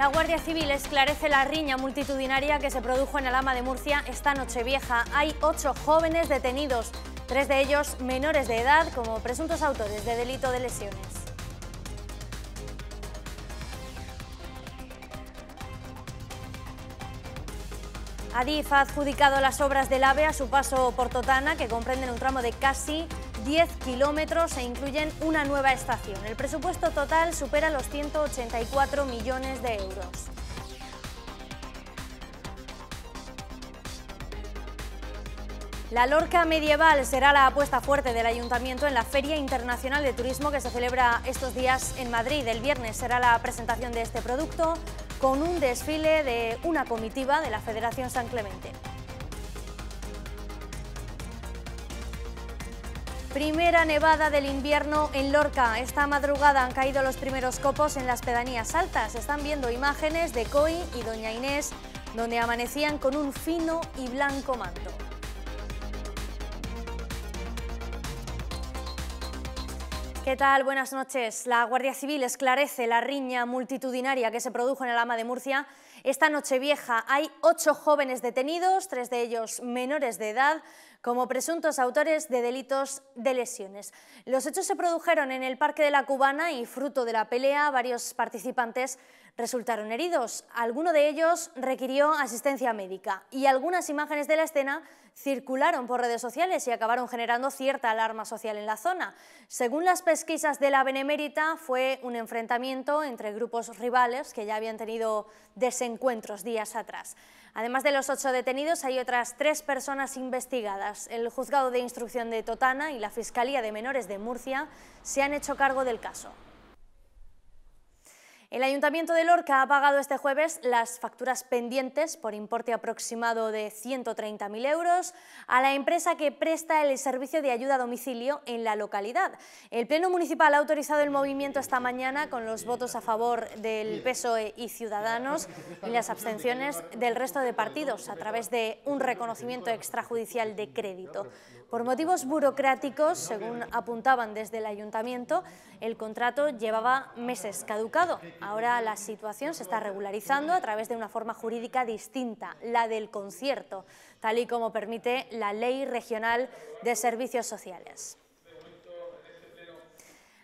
La Guardia Civil esclarece la riña multitudinaria que se produjo en Alama de Murcia esta noche vieja. Hay ocho jóvenes detenidos, tres de ellos menores de edad como presuntos autores de delito de lesiones. Adif ha adjudicado las obras del AVE a su paso por Totana, que comprenden un tramo de casi 10 kilómetros e incluyen una nueva estación. El presupuesto total supera los 184 millones de euros. La Lorca medieval será la apuesta fuerte del Ayuntamiento en la Feria Internacional de Turismo que se celebra estos días en Madrid. El viernes será la presentación de este producto con un desfile de una comitiva de la Federación San Clemente. Primera nevada del invierno en Lorca. Esta madrugada han caído los primeros copos en las pedanías altas. Están viendo imágenes de Coy y Doña Inés, donde amanecían con un fino y blanco manto. ¿Qué tal? Buenas noches. La Guardia Civil esclarece la riña multitudinaria que se produjo en el Ama de Murcia. Esta noche vieja hay ocho jóvenes detenidos, tres de ellos menores de edad como presuntos autores de delitos de lesiones. Los hechos se produjeron en el Parque de la Cubana y fruto de la pelea varios participantes resultaron heridos. Alguno de ellos requirió asistencia médica y algunas imágenes de la escena circularon por redes sociales y acabaron generando cierta alarma social en la zona. Según las pesquisas de la Benemérita, fue un enfrentamiento entre grupos rivales que ya habían tenido desencuentros días atrás. Además de los ocho detenidos, hay otras tres personas investigadas. El juzgado de instrucción de Totana y la Fiscalía de Menores de Murcia se han hecho cargo del caso. El Ayuntamiento de Lorca ha pagado este jueves las facturas pendientes por importe aproximado de 130.000 euros a la empresa que presta el servicio de ayuda a domicilio en la localidad. El Pleno Municipal ha autorizado el movimiento esta mañana con los votos a favor del PSOE y Ciudadanos y las abstenciones del resto de partidos a través de un reconocimiento extrajudicial de crédito. Por motivos burocráticos, según apuntaban desde el Ayuntamiento, el contrato llevaba meses caducado. Ahora la situación se está regularizando a través de una forma jurídica distinta, la del concierto, tal y como permite la Ley Regional de Servicios Sociales.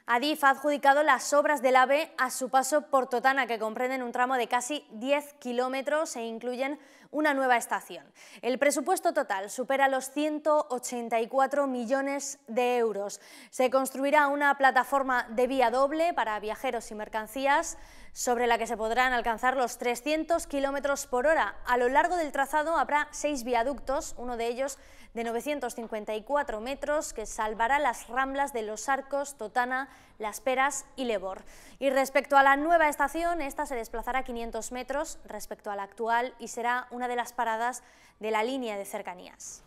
Adif ha adjudicado las obras del AVE a su paso por Totana, que comprenden un tramo de casi 10 kilómetros e incluyen una nueva estación. El presupuesto total supera los 184 millones de euros. Se construirá una plataforma de vía doble para viajeros y mercancías, sobre la que se podrán alcanzar los 300 kilómetros por hora. A lo largo del trazado habrá seis viaductos, uno de ellos de 954 metros, que salvará las ramblas de Los Arcos, Totana, Las Peras y Lebor. Y respecto a la nueva estación, esta se desplazará 500 metros respecto a la actual y será una de las paradas de la línea de cercanías.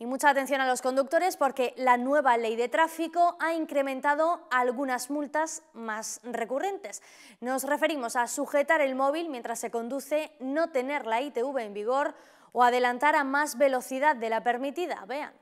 Y mucha atención a los conductores porque la nueva ley de tráfico ha incrementado algunas multas más recurrentes. Nos referimos a sujetar el móvil mientras se conduce, no tener la ITV en vigor o adelantar a más velocidad de la permitida. Vean.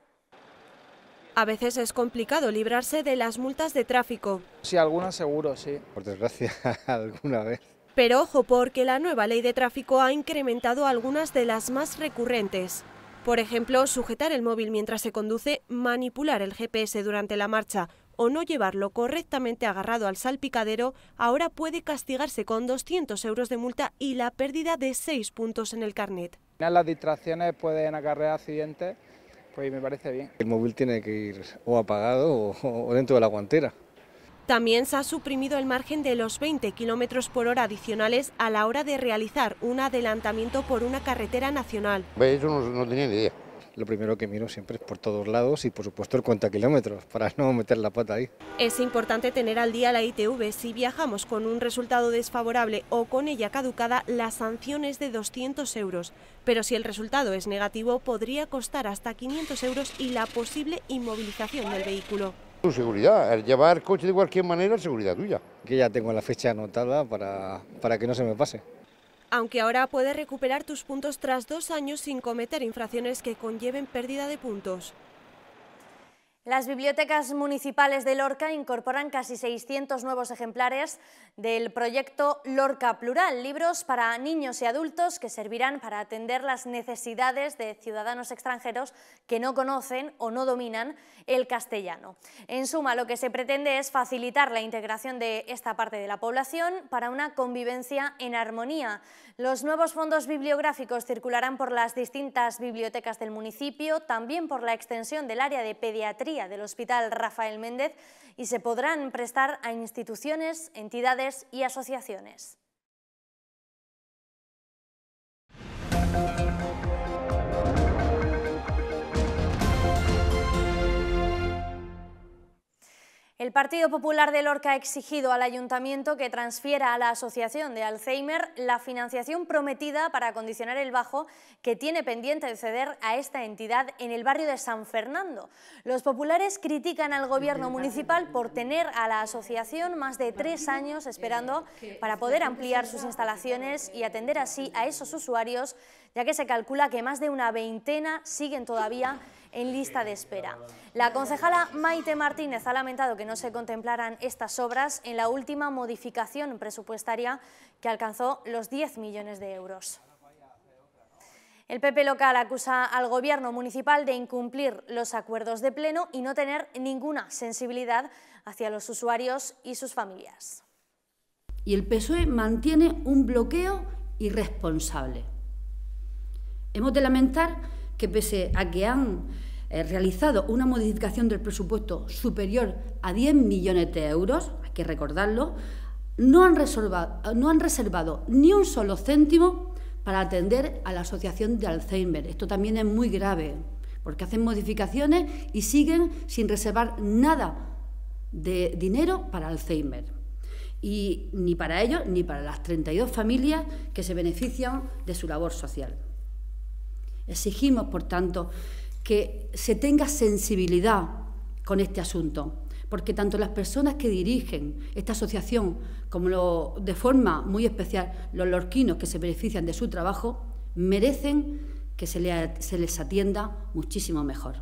A veces es complicado librarse de las multas de tráfico. Sí, algunas seguro, sí. Por desgracia, alguna vez. Pero ojo, porque la nueva ley de tráfico ha incrementado algunas de las más recurrentes. Por ejemplo, sujetar el móvil mientras se conduce, manipular el GPS durante la marcha o no llevarlo correctamente agarrado al salpicadero, ahora puede castigarse con 200 euros de multa y la pérdida de 6 puntos en el carnet. Las distracciones pueden acarrear accidentes, pues me parece bien. El móvil tiene que ir o apagado o, o dentro de la guantera. También se ha suprimido el margen de los 20 kilómetros por hora adicionales a la hora de realizar un adelantamiento por una carretera nacional. Eso no, tenía idea. Lo primero que miro siempre es por todos lados y por supuesto el cuenta kilómetros para no meter la pata ahí. Es importante tener al día la ITV. Si viajamos con un resultado desfavorable o con ella caducada, la sanción es de 200 euros. Pero si el resultado es negativo, podría costar hasta 500 euros y la posible inmovilización del vehículo seguridad. El llevar coche de cualquier manera es seguridad tuya. Que ya tengo la fecha anotada para, para que no se me pase. Aunque ahora puedes recuperar tus puntos tras dos años sin cometer infracciones que conlleven pérdida de puntos. Las bibliotecas municipales de Lorca incorporan casi 600 nuevos ejemplares del proyecto Lorca Plural, libros para niños y adultos que servirán para atender las necesidades de ciudadanos extranjeros que no conocen o no dominan el castellano. En suma, lo que se pretende es facilitar la integración de esta parte de la población para una convivencia en armonía. Los nuevos fondos bibliográficos circularán por las distintas bibliotecas del municipio, también por la extensión del área de pediatría del Hospital Rafael Méndez y se podrán prestar a instituciones, entidades y asociaciones. El Partido Popular de Lorca ha exigido al Ayuntamiento que transfiera a la Asociación de Alzheimer la financiación prometida para acondicionar el bajo que tiene pendiente de ceder a esta entidad en el barrio de San Fernando. Los populares critican al gobierno municipal por tener a la asociación más de tres años esperando para poder ampliar sus instalaciones y atender así a esos usuarios, ya que se calcula que más de una veintena siguen todavía en lista de espera. La concejala Maite Martínez ha lamentado que no se contemplaran estas obras en la última modificación presupuestaria que alcanzó los 10 millones de euros. El PP local acusa al gobierno municipal de incumplir los acuerdos de pleno y no tener ninguna sensibilidad hacia los usuarios y sus familias. Y el PSOE mantiene un bloqueo irresponsable. Hemos de lamentar que pese a que han eh, realizado una modificación del presupuesto superior a 10 millones de euros, hay que recordarlo, no han, reservado, no han reservado ni un solo céntimo para atender a la Asociación de Alzheimer. Esto también es muy grave, porque hacen modificaciones y siguen sin reservar nada de dinero para Alzheimer. Y ni para ellos ni para las 32 familias que se benefician de su labor social. Exigimos, por tanto, que se tenga sensibilidad con este asunto, porque tanto las personas que dirigen esta asociación como de forma muy especial los lorquinos que se benefician de su trabajo merecen que se les atienda muchísimo mejor.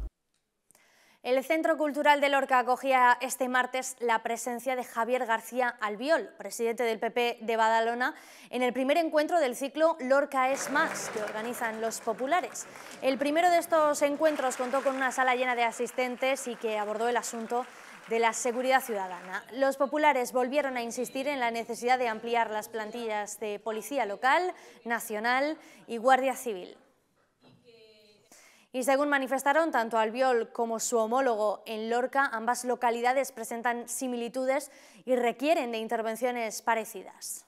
El Centro Cultural de Lorca acogía este martes la presencia de Javier García Albiol, presidente del PP de Badalona, en el primer encuentro del ciclo Lorca es más, que organizan los populares. El primero de estos encuentros contó con una sala llena de asistentes y que abordó el asunto de la seguridad ciudadana. Los populares volvieron a insistir en la necesidad de ampliar las plantillas de policía local, nacional y guardia civil. Y según manifestaron tanto Albiol como su homólogo en Lorca, ambas localidades presentan similitudes y requieren de intervenciones parecidas.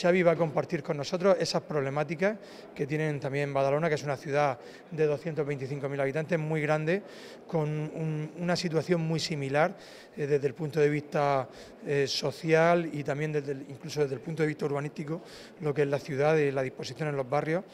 Xavi va a compartir con nosotros esas problemáticas que tienen también Badalona, que es una ciudad de 225.000 habitantes, muy grande, con una situación muy similar eh, desde el punto de vista eh, social y también incluso desde el punto de vista urbanístico, lo que es la ciudad y la disposición en los barrios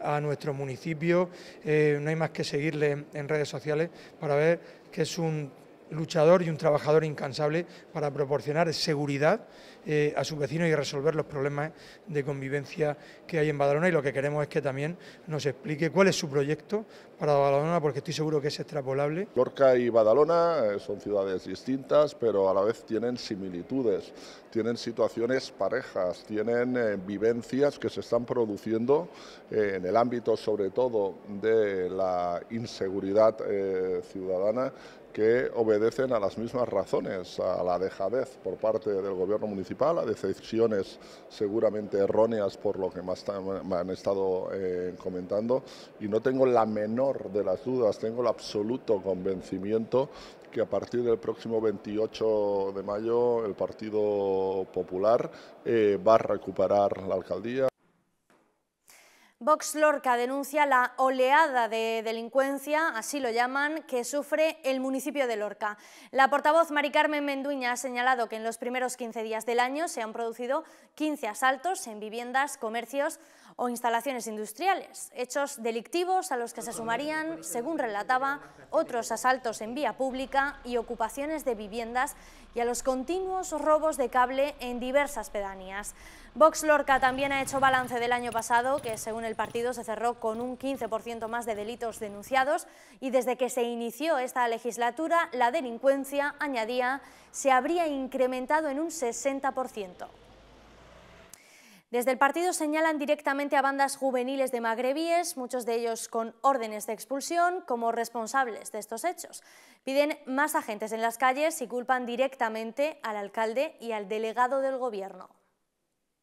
a nuestro municipio. Eh, no hay más que seguirle en redes sociales para ver que es un luchador y un trabajador incansable para proporcionar seguridad eh, a sus vecinos y resolver los problemas de convivencia que hay en Badalona y lo que queremos es que también nos explique cuál es su proyecto para Badalona porque estoy seguro que es extrapolable. Lorca y Badalona eh, son ciudades distintas pero a la vez tienen similitudes, tienen situaciones parejas, tienen eh, vivencias que se están produciendo en el ámbito sobre todo de la inseguridad ciudadana que obedecen a las mismas razones, a la dejadez por parte del gobierno municipal, a decisiones seguramente erróneas por lo que más me han estado eh, comentando y no tengo la menor de las dudas, tengo el absoluto convencimiento que a partir del próximo 28 de mayo el Partido Popular eh, va a recuperar la alcaldía, Vox Lorca denuncia la oleada de delincuencia, así lo llaman, que sufre el municipio de Lorca. La portavoz Mari Carmen Menduña ha señalado que en los primeros 15 días del año se han producido 15 asaltos en viviendas, comercios o instalaciones industriales, hechos delictivos a los que se sumarían, según relataba, otros asaltos en vía pública y ocupaciones de viviendas y a los continuos robos de cable en diversas pedanías. Vox Lorca también ha hecho balance del año pasado, que según el partido se cerró con un 15% más de delitos denunciados y desde que se inició esta legislatura la delincuencia, añadía, se habría incrementado en un 60%. Desde el partido señalan directamente a bandas juveniles de magrebíes, muchos de ellos con órdenes de expulsión, como responsables de estos hechos. Piden más agentes en las calles y culpan directamente al alcalde y al delegado del gobierno.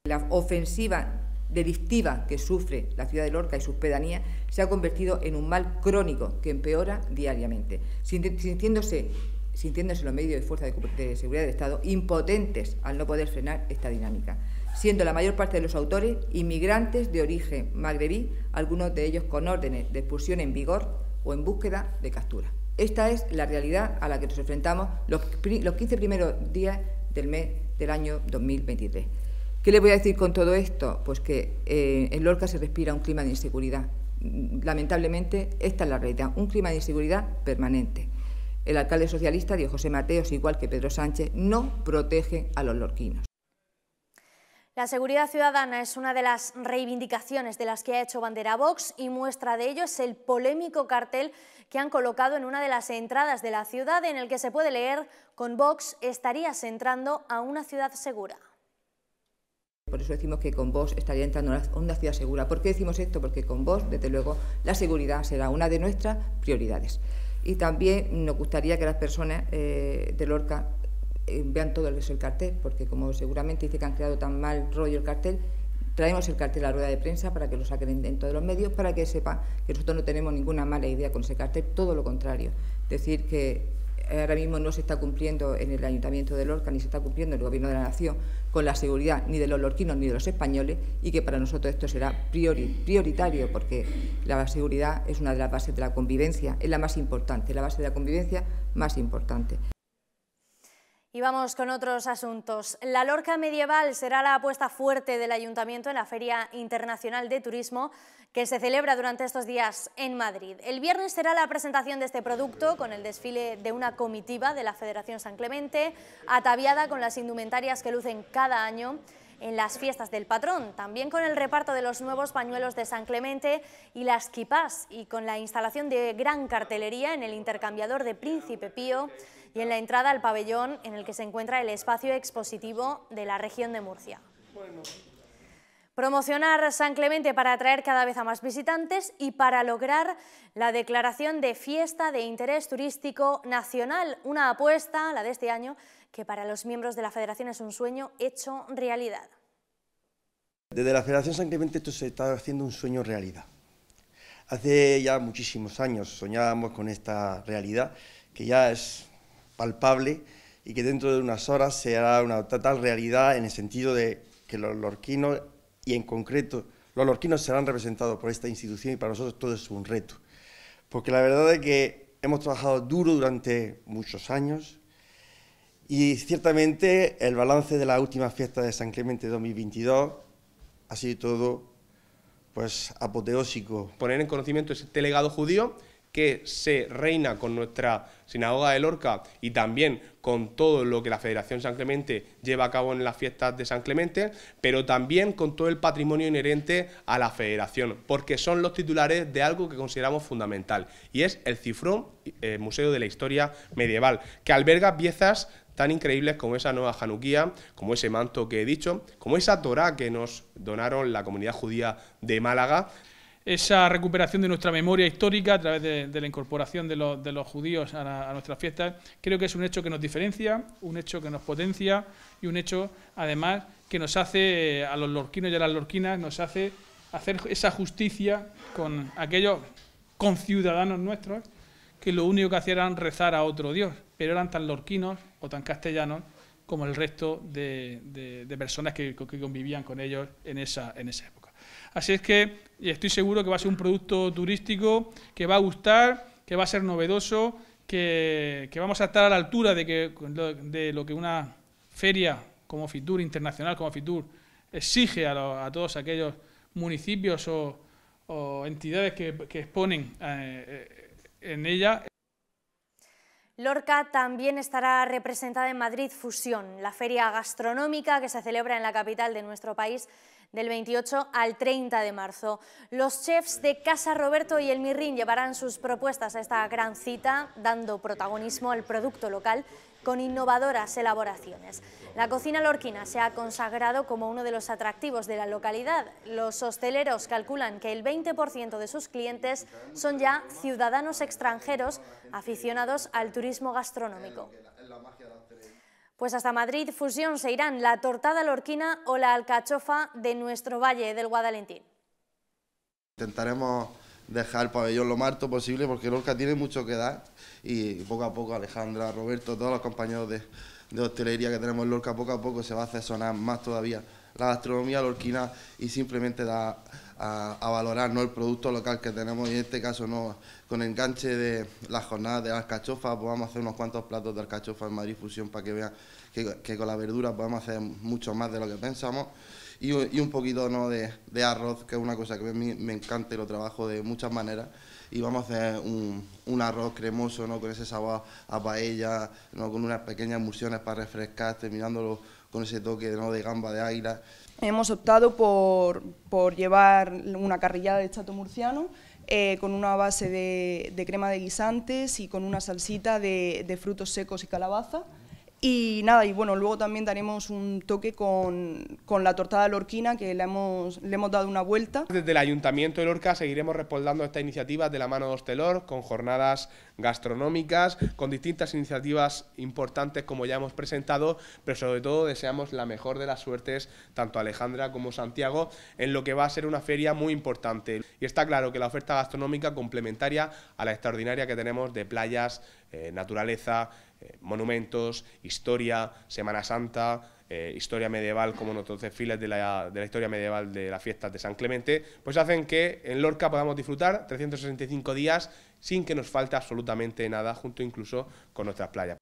La ofensiva delictiva que sufre la ciudad de Lorca y sus pedanías se ha convertido en un mal crónico que empeora diariamente, sintiéndose, sintiéndose los medios de fuerza de, seguridad del Estado impotentes al no poder frenar esta dinámica, siendo la mayor parte de los autores inmigrantes de origen magrebí, algunos de ellos con órdenes de expulsión en vigor o en búsqueda de captura. Esta es la realidad a la que nos enfrentamos los, los 15 primeros días del mes del año 2023. ¿Qué le voy a decir con todo esto? Pues que eh, en Lorca se respira un clima de inseguridad. Lamentablemente, esta es la realidad, un clima de inseguridad permanente. El alcalde socialista, Diego José Mateos, igual que Pedro Sánchez, no protege a los lorquinos. La seguridad ciudadana es una de las reivindicaciones de las que ha hecho bandera Vox y muestra de ello es el polémico cartel que han colocado en una de las entradas de la ciudad en el que se puede leer con Vox estarías entrando a una ciudad segura. Por eso decimos que con vos estaría entrando a una ciudad segura. ¿Por qué decimos esto? Porque con vos, desde luego, la seguridad será una de nuestras prioridades. Y también nos gustaría que las personas eh, de Lorca eh, vean todo es el cartel, porque como seguramente dice que han creado tan mal rollo el cartel, traemos el cartel a la rueda de prensa para que lo saquen dentro de los medios, para que sepan que nosotros no tenemos ninguna mala idea con ese cartel, todo lo contrario. Decir que ahora mismo no se está cumpliendo en el Ayuntamiento de Lorca ni se está cumpliendo en el Gobierno de la Nación con la seguridad ni de los lorquinos ni de los españoles y que para nosotros esto será prioritario porque la seguridad es una de las bases de la convivencia, es la más importante, la base de la convivencia más importante. Y vamos con otros asuntos. La Lorca medieval será la apuesta fuerte del Ayuntamiento en la Feria Internacional de Turismo que se celebra durante estos días en Madrid. El viernes será la presentación de este producto con el desfile de una comitiva de la Federación San Clemente, ataviada con las indumentarias que lucen cada año en las fiestas del patrón, también con el reparto de los nuevos pañuelos de San Clemente y las quipás y con la instalación de gran cartelería en el intercambiador de Príncipe Pío y en la entrada al pabellón en el que se encuentra el espacio expositivo de la región de Murcia. Promocionar San Clemente para atraer cada vez a más visitantes y para lograr la declaración de fiesta de interés turístico nacional, una apuesta, la de este año, que para los miembros de la Federación es un sueño hecho realidad. Desde la Federación San Clemente esto se está haciendo un sueño realidad. Hace ya muchísimos años soñábamos con esta realidad que ya es palpable y que dentro de unas horas ...será una total realidad en el sentido de que los lorquinos y en concreto los lorquinos serán representados por esta institución y para nosotros todo es un reto. Porque la verdad es que hemos trabajado duro durante muchos años, y ciertamente el balance de la última fiesta de San Clemente 2022 ha sido todo pues apoteósico. Poner en conocimiento este legado judío que se reina con nuestra sinagoga de Lorca y también con todo lo que la Federación San Clemente lleva a cabo en las fiestas de San Clemente, pero también con todo el patrimonio inherente a la Federación, porque son los titulares de algo que consideramos fundamental, y es el Cifrón eh, Museo de la Historia Medieval, que alberga piezas tan increíbles como esa nueva Januquía, como ese manto que he dicho, como esa Torah que nos donaron la comunidad judía de Málaga. Esa recuperación de nuestra memoria histórica a través de, la incorporación de, los judíos a, a, nuestras fiestas, creo que es un hecho que nos diferencia, un hecho que nos potencia y un hecho, además, que nos hace, eh, a los lorquinos y a las lorquinas, nos hace hacer esa justicia con aquellos conciudadanos nuestros que lo único que hacían era rezar a otro dios, pero eran tan lorquinos o tan castellanos como el resto de, personas que, convivían con ellos en esa, en esa época. Así es que estoy seguro que va a ser un producto turístico que va a gustar, que va a ser novedoso, que, vamos a estar a la altura de, que, de lo que una feria como Fitur, internacional como Fitur, exige a, todos aquellos municipios o, entidades que, exponen eh, eh, en ella. Lorca también estará representada en Madrid Fusión, la feria gastronómica que se celebra en la capital de nuestro país del 28 al 30 de marzo. Los chefs de Casa Roberto y El Mirrín llevarán sus propuestas a esta gran cita, dando protagonismo al producto local con innovadoras elaboraciones. La cocina lorquina se ha consagrado como uno de los atractivos de la localidad. Los hosteleros calculan que el 20% de sus clientes son ya ciudadanos extranjeros aficionados al turismo gastronómico. Pues hasta Madrid, fusión se irán la tortada lorquina o la alcachofa de nuestro Valle del Guadalentín. Intentaremos dejar el pabellón lo más alto posible porque Lorca tiene mucho que dar y poco a poco Alejandra, Roberto, todos los compañeros de, de hostelería que tenemos en Lorca, poco a poco se va a hacer sonar más todavía la gastronomía lorquina y simplemente da a, valorar ¿no? el producto local que tenemos y en este caso no con el enganche de la jornada de alcachofa pues vamos a hacer unos cuantos platos de alcachofa en Madrid Fusión para que vean que, que con la verdura podemos hacer mucho más de lo que pensamos y, y un poquito de, de, arroz, que es una cosa que a mí me encanta y lo trabajo de muchas maneras. Y vamos a hacer un, un arroz cremoso, ¿no? con ese sabor a paella, ¿no? con unas pequeñas emulsiones para refrescar, terminándolo con ese toque ¿no? de gamba de águila. Hemos optado por, por llevar una carrillada de chato murciano eh, con una base de, de, crema de guisantes y con una salsita de, de frutos secos y calabaza. Y nada, y bueno, luego también daremos un toque con, la tortada lorquina que le hemos, le hemos dado una vuelta. Desde el Ayuntamiento de Lorca seguiremos respaldando esta iniciativa de la mano de Hostelor con jornadas gastronómicas, con distintas iniciativas importantes como ya hemos presentado, pero sobre todo deseamos la mejor de las suertes tanto a Alejandra como a Santiago en lo que va a ser una feria muy importante. Y está claro que la oferta gastronómica complementaria a la extraordinaria que tenemos de playas, eh, naturaleza, eh, monumentos, historia, Semana Santa, eh, historia medieval, como otros desfiles de la, de la historia medieval de las fiestas de San Clemente, pues hacen que en Lorca podamos disfrutar 365 días sin que nos falte absolutamente nada, junto incluso con nuestras playas.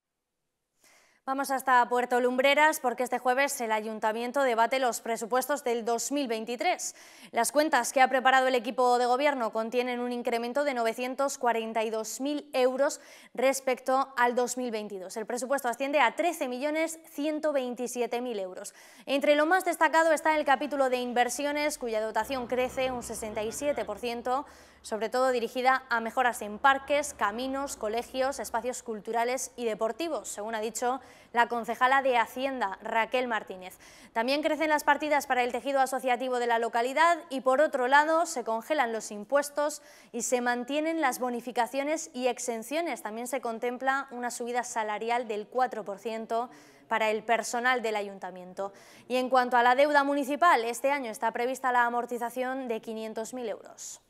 Vamos hasta Puerto Lumbreras porque este jueves el Ayuntamiento debate los presupuestos del 2023. Las cuentas que ha preparado el equipo de gobierno contienen un incremento de 942.000 euros respecto al 2022. El presupuesto asciende a 13.127.000 euros. Entre lo más destacado está el capítulo de inversiones, cuya dotación crece un 67%, sobre todo dirigida a mejoras en parques, caminos, colegios, espacios culturales y deportivos, según ha dicho la concejala de Hacienda, Raquel Martínez. También crecen las partidas para el tejido asociativo de la localidad y, por otro lado, se congelan los impuestos y se mantienen las bonificaciones y exenciones. También se contempla una subida salarial del 4% para el personal del ayuntamiento. Y en cuanto a la deuda municipal, este año está prevista la amortización de 500.000 euros.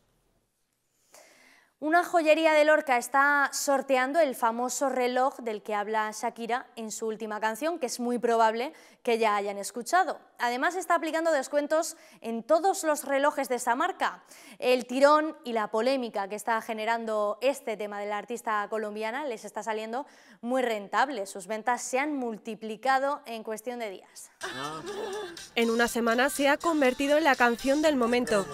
Una joyería de Lorca está sorteando el famoso reloj del que habla Shakira en su última canción, que es muy probable que ya hayan escuchado. Además está aplicando descuentos en todos los relojes de esa marca. El tirón y la polémica que está generando este tema de la artista colombiana les está saliendo muy rentable. Sus ventas se han multiplicado en cuestión de días. En una semana se ha convertido en la canción del momento.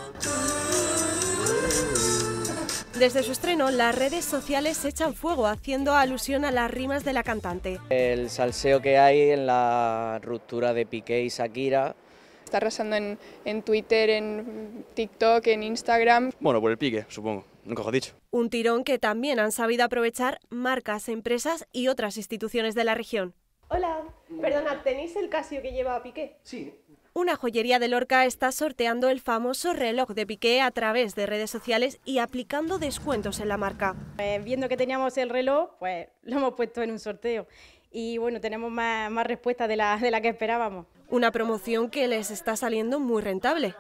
Desde su estreno, las redes sociales se echan fuego, haciendo alusión a las rimas de la cantante. El salseo que hay en la ruptura de Piqué y Shakira. Está arrasando en, Twitter, en TikTok, en Instagram. Bueno, por el pique, supongo, nunca lo he dicho. Un tirón que también han sabido aprovechar marcas, empresas y otras instituciones de la región. Hola, perdona, ¿tenéis el Casio que lleva Piqué? Sí, una joyería de Lorca está sorteando el famoso reloj de Piqué a través de redes sociales y aplicando descuentos en la marca. Eh, viendo que teníamos el reloj, pues lo hemos puesto en un sorteo. Y bueno, tenemos más, más respuestas de la, de la que esperábamos. Una promoción que les está saliendo muy rentable.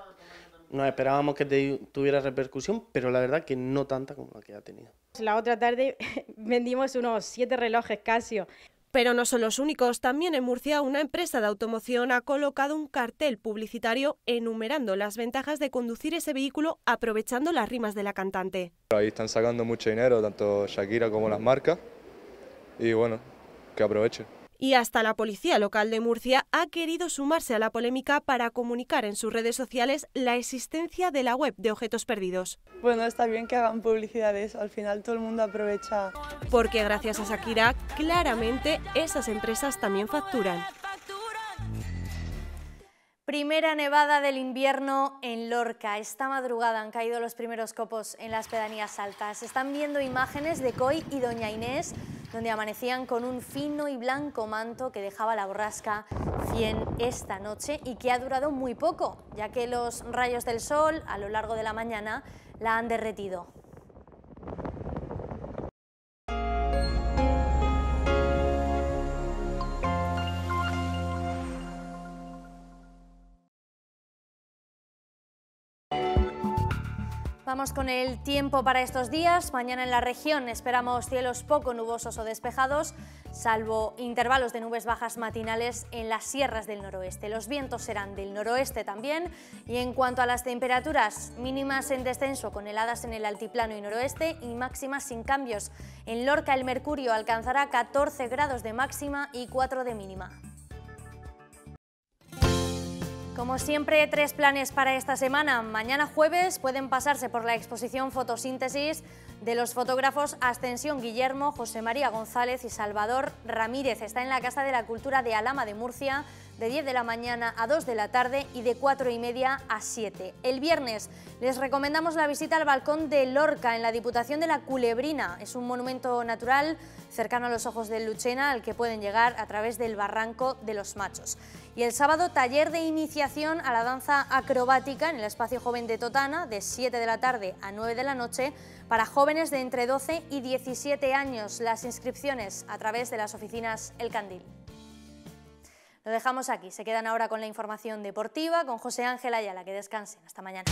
No esperábamos que tuviera repercusión, pero la verdad que no tanta como la que ha tenido. La otra tarde vendimos unos siete relojes Casio pero no son los únicos. También en Murcia una empresa de automoción ha colocado un cartel publicitario enumerando las ventajas de conducir ese vehículo aprovechando las rimas de la cantante. Ahí están sacando mucho dinero, tanto Shakira como las marcas. Y bueno, que aproveche. Y hasta la policía local de Murcia ha querido sumarse a la polémica para comunicar en sus redes sociales la existencia de la web de objetos perdidos. Bueno, está bien que hagan publicidades, al final todo el mundo aprovecha. Porque gracias a Shakira, claramente esas empresas también facturan. Primera nevada del invierno en Lorca. Esta madrugada han caído los primeros copos en las pedanías altas. Están viendo imágenes de Coy y Doña Inés donde amanecían con un fino y blanco manto que dejaba la borrasca 100 esta noche y que ha durado muy poco, ya que los rayos del sol a lo largo de la mañana la han derretido. Vamos con el tiempo para estos días. Mañana en la región esperamos cielos poco nubosos o despejados, salvo intervalos de nubes bajas matinales en las sierras del noroeste. Los vientos serán del noroeste también. Y en cuanto a las temperaturas, mínimas en descenso con heladas en el altiplano y noroeste y máximas sin cambios. En Lorca el mercurio alcanzará 14 grados de máxima y 4 de mínima. Como siempre, tres planes para esta semana. Mañana jueves pueden pasarse por la exposición Fotosíntesis de los fotógrafos Ascensión Guillermo, José María González y Salvador Ramírez. Está en la Casa de la Cultura de Alama de Murcia de 10 de la mañana a 2 de la tarde y de 4 y media a 7. El viernes les recomendamos la visita al balcón de Lorca en la Diputación de la Culebrina. Es un monumento natural cercano a los ojos de Luchena al que pueden llegar a través del Barranco de los Machos. Y el sábado taller de iniciación a la danza acrobática en el Espacio Joven de Totana de 7 de la tarde a 9 de la noche para jóvenes de entre 12 y 17 años. Las inscripciones a través de las oficinas El Candil. Lo dejamos aquí. Se quedan ahora con la información deportiva, con José Ángel Ayala. Que descansen. Hasta mañana.